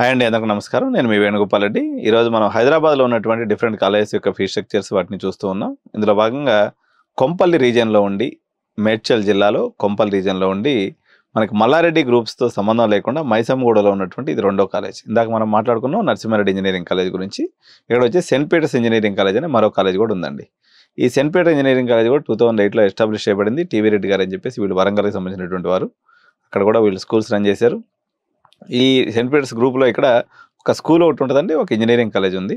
hi అండి అందరికీ నమస్కారం నేను మీ వేణుగోపాల్ రెడ్డి ఈరోజు మనం హైదరాబాద్లో ఉన్నటువంటి డిఫరెంట్ కాలేజెస్ యొక్క ఫీ స్ట్రక్చర్స్ వాటిని చూస్తూ ఉన్నాం ఇందులో భాగంగా కొంపల్లి రీజియన్లో ఉండి మేడ్చల్ జిల్లాలో కొంపల్లి రీజియన్లో ఉండి మనకి మల్లారెడ్డి గ్రూప్స్తో సంబంధం లేకుండా మైసమ్గూడలో ఉన్నటువంటి ఇది రెండో కాలేజ్ ఇందాక మనం మాట్లాడుకున్నాం నరసింహారెడ్డి ఇంజనీరింగ్ కాలేజ్ గురించి ఇక్కడ వచ్చి సెయింట్ పీటర్స్ ఇంజనీరింగ్ కాలేజ్ అని మరో కాలేజ్ కూడా ఉందండి ఈ సెయింట్ పీటర్ ఇంజనీరింగ్ కాలేజ్ కూడా టూ థౌసండ్ ఎయిట్లో ఎస్టాబ్లిష్ చేయబడింది టీవీ రెడ్డి గారు అని చెప్పేసి వీళ్ళు వరంగల్కి సంబంధించినటువంటి వారు అక్కడ కూడా వీళ్ళు స్కూల్స్ రన్ చేశారు ఈ సెయింట్ పీటర్స్ గ్రూప్లో ఇక్కడ ఒక స్కూల్ ఒకటి ఉంటుందండి ఒక ఇంజనీరింగ్ కాలేజ్ ఉంది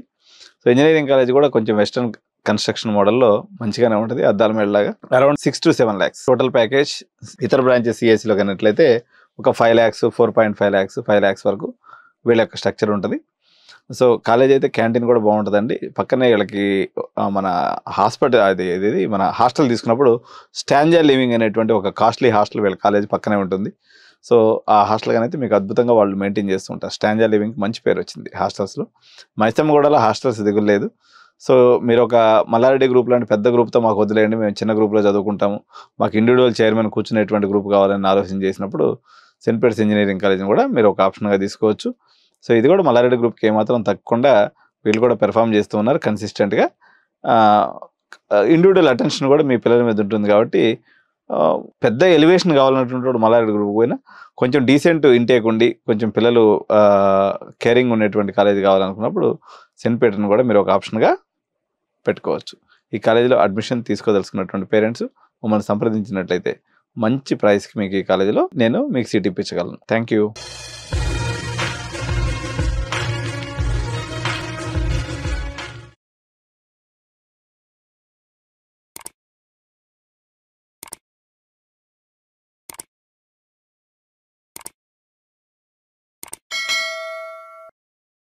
సో ఇంజనీరింగ్ కాలేజ్ కూడా కొంచెం వెస్ట్రన్ కన్స్ట్రక్షన్ మోడల్లో మంచిగానే ఉంటుంది అద్దాల మేడలాగా around six to seven lakhs total package ఇతర బ్రాంచెస్ సిఎస్సిలో e కన్నట్లయితే ఒక five lakhs four point five lakhs five lakhs వరకు వీళ్ళ యొక్క స్ట్రక్చర్ ఉంటుంది సో కాలేజ్ అయితే క్యాంటీన్ కూడా బాగుంటుందండి పక్కనే వీళ్ళకి మన హాస్పిటల్ అది ఇది మన హాస్టల్ తీసుకున్నప్పుడు స్టాంజా లివింగ్ అనేటువంటి ఒక కాస్ట్లీ హాస్టల్ వీళ్ళ కాలేజ్ పక్కనే ఉంటుంది సో ఆ హాస్టల్ కానీ అయితే మీకు అద్భుతంగా వాళ్ళు మెయింటైన్ చేస్తుంటారు స్టాంజా లివింగ్ మంచి పేరు వచ్చింది హాస్టల్స్లో మైసమ్మగూడలో హాస్టల్స్ దిగులేదు సో మీరు ఒక మల్లారెడ్డి గ్రూప్ లాంటి పెద్ద గ్రూప్తో మాకు వదిలేయండి మేము చిన్న గ్రూప్లో చదువుకుంటాము మాకు ఇండివిజువల్ చైర్మన్ కూర్చునేటువంటి గ్రూప్ కావాలని ఆలోచన చేసినప్పుడు సెంట్ ఇంజనీరింగ్ కాలేజీని కూడా మీరు ఒక ఆప్షన్గా తీసుకోవచ్చు సో ఇది కూడా మల్లారెడ్డి గ్రూప్కి ఏమాత్రం తగ్గకుండా వీళ్ళు కూడా పెర్ఫామ్ చేస్తూ ఉన్నారు కన్సిస్టెంట్గా ఇండివిజువల్ అటెన్షన్ కూడా మీ పిల్లల మీద ఉంటుంది కాబట్టి పెద్ద ఎలివేషన్ కావాలన్నటువంటి వాడు మల్లారెడ్డి గ్రూప్ పోయినా కొంచెం డీసెంట్ ఇంటేక్ ఉండి కొంచెం పిల్లలు కేరింగ్ ఉండేటువంటి కాలేజ్ కావాలనుకున్నప్పుడు సెంట్పేటను కూడా మీరు ఒక ఆప్షన్గా పెట్టుకోవచ్చు ఈ కాలేజీలో అడ్మిషన్ తీసుకోదలుచుకున్నటువంటి పేరెంట్స్ మమ్మల్ని సంప్రదించినట్లయితే మంచి ప్రైస్కి మీకు ఈ కాలేజీలో నేను మీకు సీట్ ఇప్పించగలను థ్యాంక్ యూ